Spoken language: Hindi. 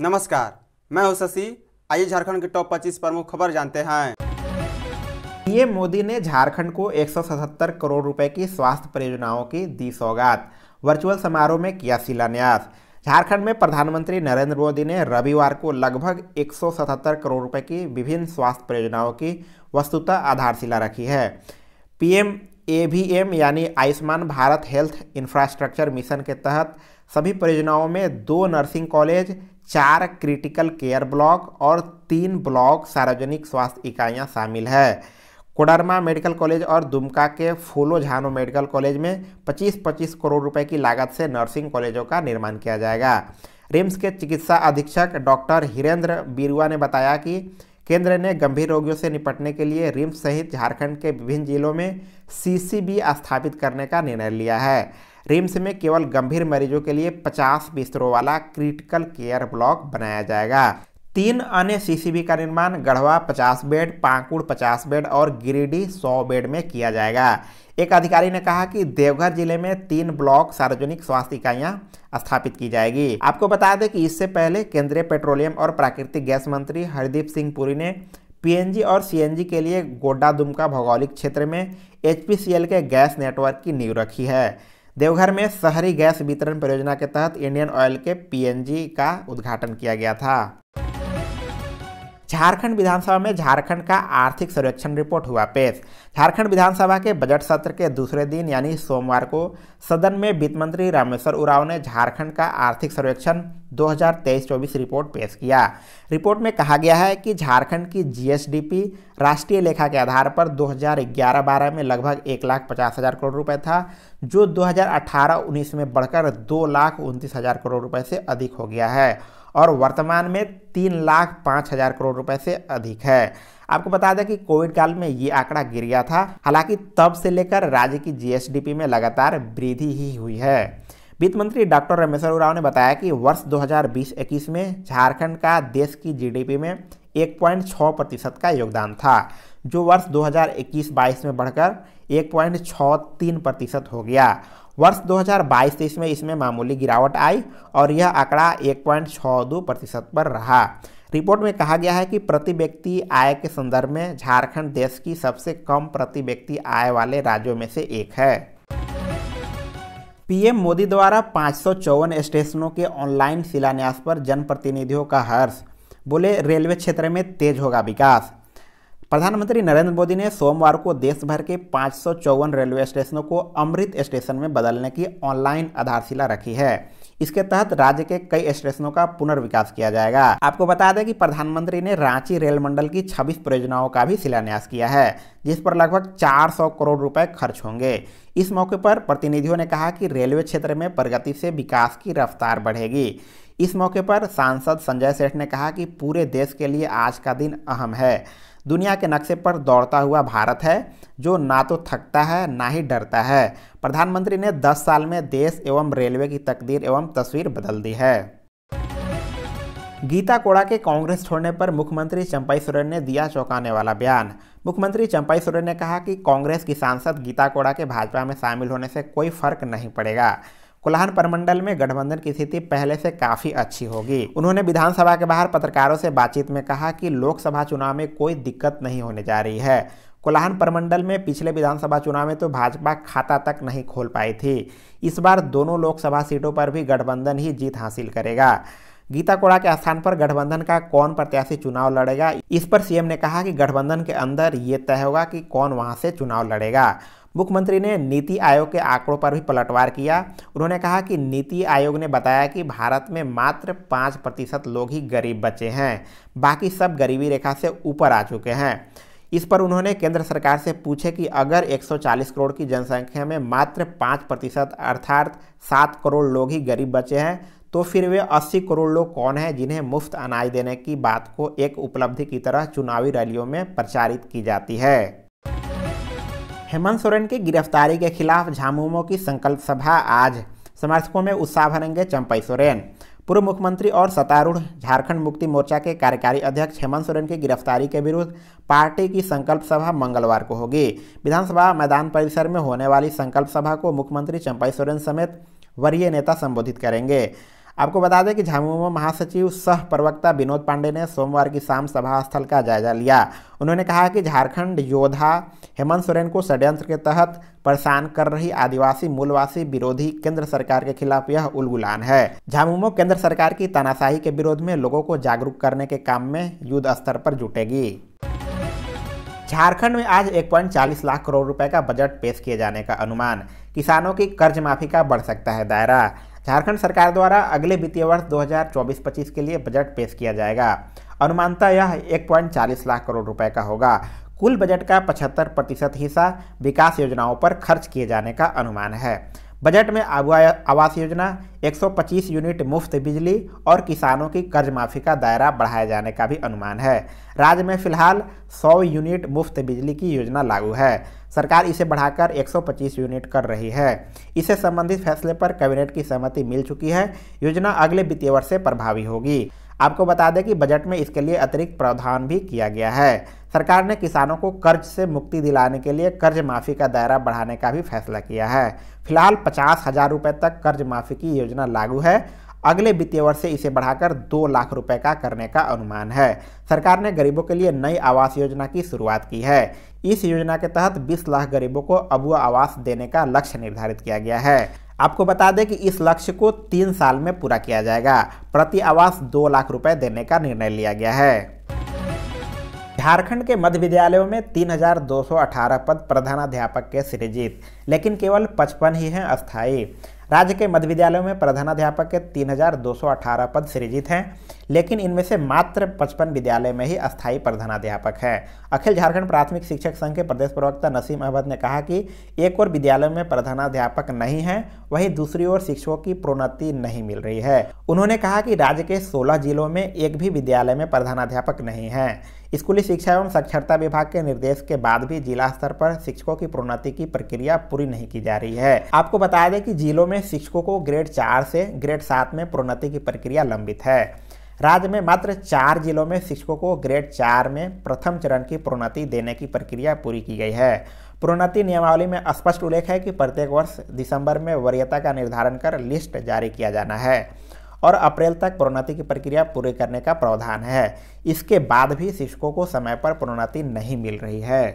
नमस्कार मैं हूं शशि आइए झारखंड के टॉप 25 प्रमुख खबर जानते हैं पीएम मोदी ने झारखंड को 177 करोड़ रुपए की स्वास्थ्य परियोजनाओं की दी सौगात वर्चुअल समारोह में किया शिलान्यास झारखंड में प्रधानमंत्री नरेंद्र मोदी ने रविवार को लगभग 177 करोड़ रुपए की विभिन्न स्वास्थ्य परियोजनाओं की वस्तुतः आधारशिला रखी है पीएम एम यानी Ayushman Bharat health infrastructure mission के तहत सभी परियोजनाओं में दो नर्सिंग कॉलेज चार क्रिटिकल केयर ब्लॉक और तीन ब्लॉक सार्वजनिक स्वास्थ्य इकाइयां शामिल है कोडरमा मेडिकल कॉलेज और दुमका के फूलो झानो मेडिकल कॉलेज में 25-25 करोड़ रुपए की लागत से नर्सिंग कॉलेजों का निर्माण किया जाएगा रिम्स के चिकित्सा अधीक्षक डॉक्टर हिरेंद्र बिरुआ ने बताया कि केंद्र ने गंभीर रोगियों से निपटने के लिए रिम्स सहित झारखंड के विभिन्न जिलों में सीसीबी स्थापित करने का निर्णय लिया है रिम्स में केवल गंभीर मरीजों के लिए 50 बिस्तरों वाला क्रिटिकल केयर ब्लॉक बनाया जाएगा तीन अन्य सीसीबी का निर्माण गढ़वा 50 बेड पाकुड़ 50 बेड और गिरिडीह 100 बेड में किया जाएगा एक अधिकारी ने कहा कि देवघर जिले में तीन ब्लॉक सार्वजनिक स्वास्थ्य इकाइयां स्थापित की जाएगी आपको बता दें कि इससे पहले केंद्रीय पेट्रोलियम और प्राकृतिक गैस मंत्री हरदीप सिंह पुरी ने पीएनजी और सीएनजी के लिए गोड्डा दुमका भौगोलिक क्षेत्र में एचपीसीएल के गैस नेटवर्क की नींव रखी है देवघर में शहरी गैस वितरण परियोजना के तहत इंडियन ऑयल के पीएनजी का उद्घाटन किया गया था झारखंड विधानसभा में झारखंड का आर्थिक सर्वेक्षण रिपोर्ट हुआ पेश झारखंड विधानसभा के बजट सत्र के दूसरे दिन यानी सोमवार को सदन में वित्त मंत्री रामेश्वर उराव ने झारखंड का आर्थिक सर्वेक्षण 2023-24 रिपोर्ट पेश किया रिपोर्ट में कहा गया है कि झारखंड की जीएसडीपी राष्ट्रीय लेखा के आधार पर 2011-12 में लगभग एक लाख पचास हज़ार करोड़ रुपए था जो 2018-19 में बढ़कर दो लाख उनतीस हज़ार करोड़ रुपए से अधिक हो गया है और वर्तमान में तीन लाख पाँच हज़ार करोड़ रुपए से अधिक है आपको बता दें कि कोविड काल में ये आंकड़ा गिर गया था हालांकि तब से लेकर राज्य की जीएसडीपी में लगातार वृद्धि ही हुई है वित्त मंत्री डॉक्टर रमेश्वर उराव ने बताया कि वर्ष 2020-21 में झारखंड का देश की जीडीपी में 1.6 प्रतिशत का योगदान था जो वर्ष 2021-22 में बढ़कर 1.63 प्रतिशत हो गया वर्ष 2022-23 में इसमें मामूली गिरावट आई और यह आंकड़ा 1.62 प्रतिशत पर रहा रिपोर्ट में कहा गया है कि प्रति व्यक्ति आय के संदर्भ में झारखंड देश की सबसे कम प्रति व्यक्ति आय वाले राज्यों में से एक है पीएम मोदी द्वारा पाँच स्टेशनों के ऑनलाइन शिलान्यास पर जनप्रतिनिधियों का हर्ष बोले रेलवे क्षेत्र में तेज होगा विकास प्रधानमंत्री नरेंद्र मोदी ने सोमवार को देश भर के पाँच रेलवे स्टेशनों को अमृत स्टेशन में बदलने की ऑनलाइन आधारशिला रखी है इसके तहत राज्य के कई स्टेशनों का पुनर्विकास किया जाएगा आपको बता दें कि प्रधानमंत्री ने रांची रेल मंडल की 26 परियोजनाओं का भी शिलान्यास किया है जिस पर लगभग 400 करोड़ रुपए खर्च होंगे इस मौके पर प्रतिनिधियों ने कहा कि रेलवे क्षेत्र में प्रगति से विकास की रफ्तार बढ़ेगी इस मौके पर सांसद संजय सेठ ने कहा कि पूरे देश के लिए आज का दिन अहम है दुनिया के नक्शे पर दौड़ता हुआ भारत है जो ना तो थकता है ना ही डरता है प्रधानमंत्री ने 10 साल में देश एवं रेलवे की तकदीर एवं तस्वीर बदल दी है गीता कोड़ा के कांग्रेस छोड़ने पर मुख्यमंत्री चंपाई सोरेन ने दिया चौंकाने वाला बयान मुख्यमंत्री चंपाई सोरेन ने कहा कि कांग्रेस की सांसद गीता कोड़ा के भाजपा में शामिल होने से कोई फर्क नहीं पड़ेगा कोल्हान परमंडल में गठबंधन की स्थिति पहले से काफी अच्छी होगी उन्होंने विधानसभा के बाहर पत्रकारों से बातचीत में कहा कि लोकसभा चुनाव में कोई दिक्कत नहीं होने जा रही है कोल्हान परमंडल में पिछले विधानसभा चुनाव में तो भाजपा खाता तक नहीं खोल पाई थी इस बार दोनों लोकसभा सीटों पर भी गठबंधन ही जीत हासिल करेगा गीता कोड़ा के स्थान पर गठबंधन का कौन प्रत्याशी चुनाव लड़ेगा इस पर सीएम ने कहा कि गठबंधन के अंदर ये तय होगा कि कौन वहां से चुनाव लड़ेगा मुख्यमंत्री ने नीति आयोग के आंकड़ों पर भी पलटवार किया उन्होंने कहा कि नीति आयोग ने बताया कि भारत में मात्र पाँच प्रतिशत लोग ही गरीब बचे हैं बाकी सब गरीबी रेखा से ऊपर आ चुके हैं इस पर उन्होंने केंद्र सरकार से पूछे कि अगर 140 करोड़ की जनसंख्या में मात्र पाँच प्रतिशत अर्थात सात करोड़ लोग ही गरीब बचे हैं तो फिर वे 80 करोड़ लोग कौन हैं जिन्हें मुफ्त अनाज देने की बात को एक उपलब्धि की तरह चुनावी रैलियों में प्रचारित की जाती है हेमंत सोरेन की गिरफ्तारी के खिलाफ झामुमो की संकल्प सभा आज समर्थकों में उत्साह भरेंगे चंपई सोरेन पूर्व मुख्यमंत्री और सत्तारूढ़ झारखंड मुक्ति मोर्चा के कार्यकारी अध्यक्ष हेमंत सोरेन की गिरफ्तारी के विरुद्ध पार्टी की संकल्प सभा मंगलवार को होगी विधानसभा मैदान परिसर में होने वाली संकल्प सभा को मुख्यमंत्री चंपई सोरेन समेत वरीय नेता संबोधित करेंगे आपको बता दें कि झामुमो महासचिव सह प्रवक्ता विनोद पांडे ने सोमवार की शाम सभा स्थल का जायजा लिया उन्होंने कहा कि झारखंड योद्धा हेमंत सोरेन को षड्यंत्र के तहत परेशान कर रही आदिवासी मूलवासी विरोधी केंद्र सरकार के खिलाफ यह उलगुलान है झामुमो केंद्र सरकार की तानाशाही के विरोध में लोगों को जागरूक करने के काम में युद्ध स्तर पर जुटेगी झारखंड में आज 1.40 लाख करोड़ रुपए का बजट पेश किए जाने का अनुमान किसानों की कर्ज माफी का बढ़ सकता है दायरा झारखंड सरकार द्वारा अगले वित्तीय वर्ष 2024-25 के लिए बजट पेश किया जाएगा अनुमानता यह 1.40 लाख करोड़ रुपए का होगा कुल बजट का 75 प्रतिशत हिस्सा विकास योजनाओं पर खर्च किए जाने का अनुमान है बजट में आवास योजना 125 यूनिट मुफ्त बिजली और किसानों की कर्ज माफी का दायरा बढ़ाए जाने का भी अनुमान है राज्य में फिलहाल 100 यूनिट मुफ्त बिजली की योजना लागू है सरकार इसे बढ़ाकर 125 यूनिट कर रही है इसे संबंधित फैसले पर कैबिनेट की सहमति मिल चुकी है योजना अगले वित्तीय वर्ष से प्रभावी होगी आपको बता दें कि बजट में इसके लिए अतिरिक्त प्रावधान भी किया गया है सरकार ने किसानों को कर्ज से मुक्ति दिलाने के लिए कर्ज माफ़ी का दायरा बढ़ाने का भी फैसला किया है फिलहाल पचास हज़ार रुपये तक कर्ज माफ़ी की योजना लागू है अगले वित्तीय वर्ष से इसे बढ़ाकर दो लाख रुपए का करने का अनुमान है सरकार ने गरीबों के लिए नई आवास योजना की शुरुआत की है इस योजना के तहत 20 लाख गरीबों को अबुआ आवास देने का लक्ष्य निर्धारित किया गया है आपको बता दें कि इस लक्ष्य को तीन साल में पूरा किया जाएगा प्रति आवास दो लाख रुपए देने का निर्णय लिया गया है झारखंड के मध्य विद्यालयों में 3,218 पद प्रधानाध्यापक के सृजित लेकिन केवल 55 ही हैं अस्थायी राज्य के मध्य विद्यालयों में प्रधानाध्यापक के 3,218 पद सृजित हैं लेकिन इनमें से मात्र 55 विद्यालय में ही अस्थायी प्रधानाध्यापक हैं अखिल झारखंड प्राथमिक शिक्षक संघ के प्रदेश प्रवक्ता नसीम अहमद ने कहा कि एक और विद्यालय में प्रधानाध्यापक नहीं हैं वहीं दूसरी ओर शिक्षकों की प्रोन्नति नहीं मिल रही है उन्होंने कहा कि राज्य के सोलह जिलों में एक भी विद्यालय में प्रधानाध्यापक नहीं है स्कूली शिक्षा एवं साक्षरता विभाग के निर्देश के बाद भी जिला स्तर पर शिक्षकों की प्रोन्नति की प्रक्रिया पूरी नहीं की जा रही है आपको बता दें कि जिलों में में शिक्षकों को ग्रेड चार से ग्रेड सात में प्रोन्नति की प्रक्रिया लंबित है राज्य में मात्र चार जिलों में शिक्षकों को ग्रेड चार में प्रथम चरण की प्रोन्नति देने की प्रक्रिया पूरी की गई है प्रोन्नति नियमावली में स्पष्ट उल्लेख है कि प्रत्येक वर्ष दिसंबर में वरीयता का निर्धारण कर लिस्ट जारी किया जाना है और अप्रैल तक प्रोन्नति की प्रक्रिया पूरी करने का प्रावधान है इसके बाद भी शिक्षकों को समय पर प्रोन्नति नहीं मिल रही है